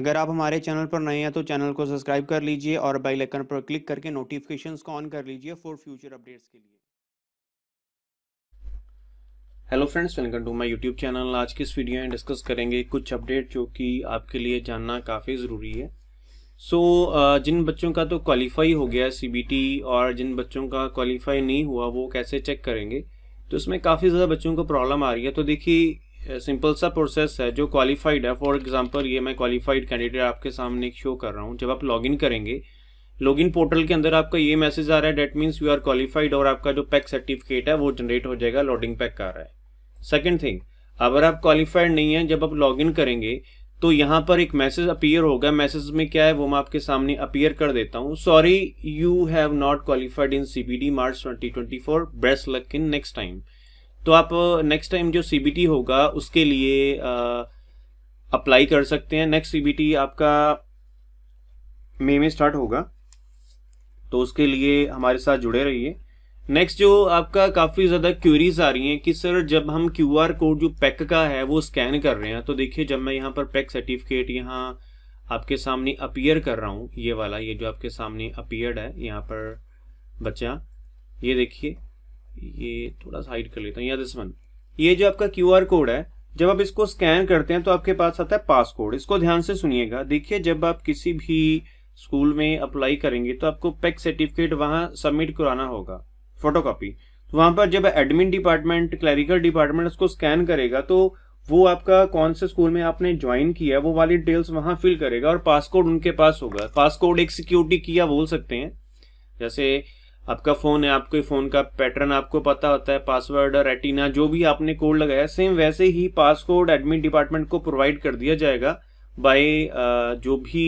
अगर आप हमारे चैनल पर नए हैं तो चैनल को सब्सक्राइब कर लीजिए और बेल आइकन पर क्लिक करके नोटिफिकेशन को ऑन कर लीजिए फॉर फ्यूचर अपडेट्स के लिए hello friends welcome to my YouTube channel आज की इस वीडियो में डिस्कस करेंगे कुछ अपडेट जो कि आपके लिए जानना काफ़ी ज़रूरी है सो so, जिन बच्चों का तो क्वालिफाई हो गया सीबीटी और जिन बच्चों का क्वालिफाई नहीं हुआ वो कैसे चेक करेंगे तो इसमें काफ़ी ज़्यादा बच्चों को प्रॉब्लम आ रही है तो देखिए सिंपल सा प्रोसेस है जो क्वालिफाइड है फॉर एग्जांपल ये मैं क्वालिफाइड कैंडिडेट आपके सामने शो कर रहा हूँ जब आप लॉगिन करेंगे लॉगिन पोर्टल के अंदर आपका ये मैसेज आ रहा है that means you are qualified और आपका जो पैक सर्टिफिकेट है वो जनरेट हो जाएगा लॉडिंग पैक का रहा है सेकेंड थिंग अगर आप क्वालिफाइड नहीं है जब आप लॉग करेंगे तो यहाँ पर एक मैसेज अपीयर होगा मैसेज में क्या है वो मैं आपके सामने अपीयर कर देता हूँ sorry you have not qualified in C B D March twenty twenty four best luck in next time तो आप नेक्स्ट uh, टाइम जो सीबीटी होगा उसके लिए अप्लाई uh, कर सकते हैं नेक्स्ट सीबीटी आपका मई में स्टार्ट होगा तो उसके लिए हमारे साथ जुड़े रहिए नेक्स्ट जो आपका काफ़ी ज़्यादा क्यूरीज आ रही हैं कि सर जब हम क्यू आर कोड जो पैक का है वो स्कैन कर रहे हैं तो देखिए जब मैं यहाँ पर पैक सर्टिफिकेट यहाँ आपके सामने अपीयर कर रहा हूँ ये वाला ये जो आपके सामने अपीयर्ड है यहाँ पर बच्चा ये देखिए ये थोड़ा सा हाइड कर लेता हूँ या दिस वन ये जो आपका क्यू आर कोड है जब आप इसको स्कैन करते हैं तो आपके पास आता है पास कोड इसको ध्यान से सुनिएगा देखिए जब आप किसी भी स्कूल में अप्लाई करेंगे तो आपको पैक सर्टिफिकेट वहां सबमिट कराना होगा फोटोकॉपी तो वहां पर जब एडमिन डिपार्टमेंट क्लरिकल डिपार्टमेंट उसको स्कैन करेगा तो वो आपका कौन से स्कूल में आपने ज्वाइन किया वो वाली डिटेल्स वहां फिल करेगा और पासकोड उनके पास होगा पासकोड एक सिक्योरिटी किया बोल सकते हैं जैसे आपका फ़ोन है आपके फ़ोन का पैटर्न आपको पता होता है पासवर्ड रेटिना जो भी आपने कोड लगाया सेम वैसे ही पास कोड एडमिन डिपार्टमेंट को प्रोवाइड कर दिया जाएगा बाय जो भी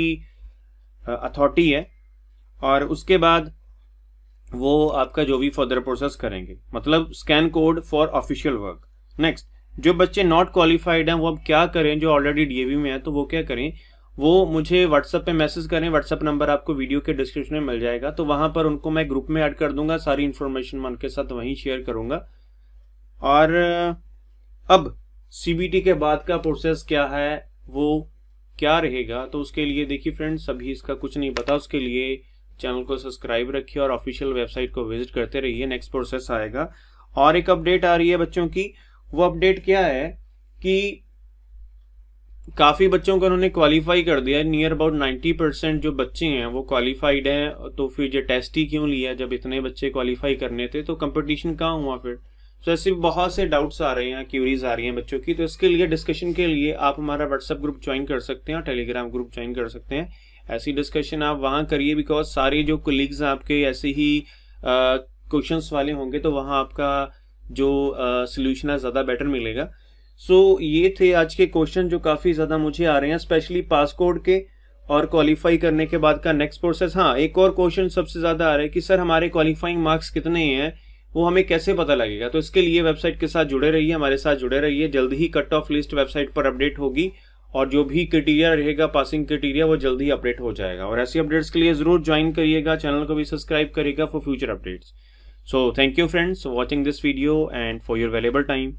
अथॉरिटी है और उसके बाद वो आपका जो भी फर्दर प्रोसेस करेंगे मतलब scan code for official work next जो बच्चे नॉट क्वालिफाइड हैं वो अब क्या करें जो ऑलरेडी डीएवी में है तो वो क्या करें वो मुझे व्हाट्सअप पे मैसेज करें व्हाट्सअप नंबर आपको वीडियो के डिस्क्रिप्शन में मिल जाएगा तो वहां पर उनको मैं ग्रुप में ऐड कर दूंगा सारी इन्फॉर्मेशन मैं उनके साथ वहीं शेयर करूंगा और अब सीबीटी के बाद का प्रोसेस क्या है वो क्या रहेगा तो उसके लिए देखिए फ्रेंड्स अभी इसका कुछ नहीं पता उसके लिए चैनल को सब्सक्राइब रखिए और ऑफिशियल वेबसाइट को विजिट करते रहिए नेक्स्ट प्रोसेस आएगा और एक अपडेट आ रही है बच्चों की वो अपडेट क्या है कि काफ़ी बच्चों को उन्होंने क्वालिफाई कर दिया नियर अबाउट नाइन्टी परसेंट जो बच्चे हैं वो क्वालिफाइड हैं तो फिर ये टेस्ट ही क्यों लिया जब इतने बच्चे क्वालिफाई करने थे तो कंपटीशन कहाँ हुआ फिर तो ऐसे बहुत से डाउट्स आ रहे हैं क्यूरीज आ रही हैं बच्चों की तो इसके लिए डिस्कशन के लिए आप हमारा व्हाट्सअप ग्रुप ज्वाइन कर सकते हैं टेलीग्राम ग्रुप ज्वाइन कर सकते हैं ऐसी डिस्कशन आप वहाँ करिए बिकॉज सारे जो कोलीग्स आपके ऐसे ही क्वेश्चन वाले होंगे तो वहाँ आपका जो सोल्यूशन है ज़्यादा बेटर मिलेगा सो so, ये थे आज के क्वेश्चन जो काफ़ी ज़्यादा मुझे आ रहे हैं स्पेशली पास कोड के और क्वालिफाई करने के बाद का नेक्स्ट प्रोसेस हाँ एक और क्वेश्चन सबसे ज़्यादा आ रहा है कि सर हमारे क्वालिफाइंग मार्क्स कितने हैं वो हमें कैसे पता लगेगा तो इसके लिए वेबसाइट के साथ जुड़े रहिए हमारे साथ जुड़े रहिए जल्द ही कट ऑफ लिस्ट वेबसाइट पर अपडेट होगी और जो भी क्रिटीरिया रहेगा पासिंग क्रिटीरिया वो जल्द ही अपडेट हो जाएगा और ऐसी अपडेट्स के लिए ज़रूर ज्वाइन करिएगा चैनल को भी सब्सक्राइब करिएगा for future updates so thank you friends watching this video and for your valuable time